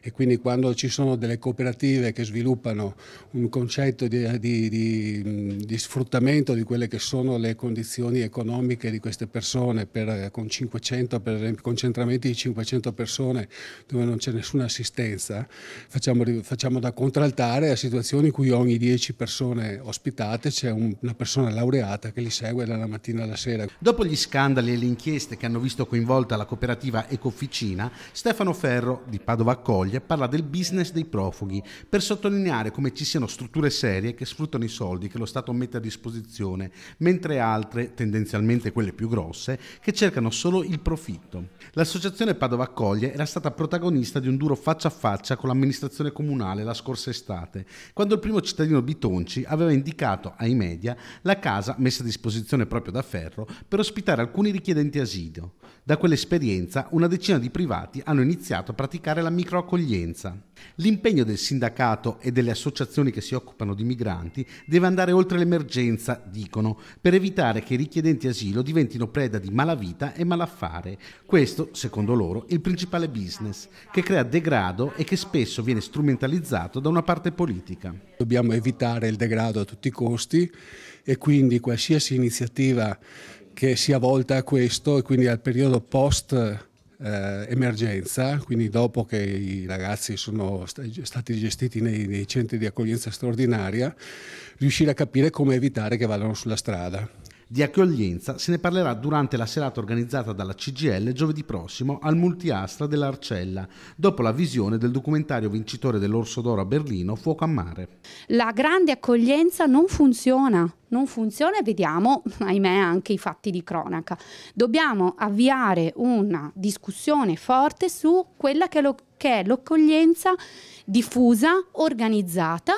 e quindi quando ci sono delle cooperative che sviluppano un concetto di, di, di, di sfruttamento di quelle che sono le condizioni economiche di queste persone per, con 500, per esempio, concentramenti di 500 persone dove non c'è nessuna assistenza, facciamo, facciamo da contraltare a situazioni in cui ogni 10 persone ospitate c'è un, una persona laureata che li segue dalla mattina alla sera. Dopo gli scandali e le inchieste che hanno visto coinvolta la cooperativa Ecofficina, Stefano Ferro di Padova Colle Foglia parla del business dei profughi per sottolineare come ci siano strutture serie che sfruttano i soldi che lo Stato mette a disposizione, mentre altre, tendenzialmente quelle più grosse, che cercano solo il profitto. L'associazione Padova Accoglie era stata protagonista di un duro faccia a faccia con l'amministrazione comunale la scorsa estate, quando il primo cittadino Bitonci aveva indicato ai media la casa messa a disposizione proprio da Ferro per ospitare alcuni richiedenti asilo. Da quell'esperienza una decina di privati hanno iniziato a praticare la microaccoglienza accoglienza. L'impegno del sindacato e delle associazioni che si occupano di migranti deve andare oltre l'emergenza, dicono, per evitare che i richiedenti asilo diventino preda di malavita e malaffare. Questo, secondo loro, è il principale business, che crea degrado e che spesso viene strumentalizzato da una parte politica. Dobbiamo evitare il degrado a tutti i costi e quindi qualsiasi iniziativa che sia volta a questo e quindi al periodo post eh, emergenza, quindi dopo che i ragazzi sono stati gestiti nei, nei, centri di accoglienza straordinaria, riuscire a capire come evitare che vadano sulla strada. Di accoglienza se ne parlerà durante la serata organizzata dalla CGL giovedì prossimo al Multiastra dell'Arcella, dopo la visione del documentario vincitore dell'Orso d'Oro a Berlino Fuoco a Mare. La grande accoglienza non funziona, non funziona e vediamo, ahimè, anche i fatti di cronaca. Dobbiamo avviare una discussione forte su quella che è, l'accoglienza diffusa, organizzata,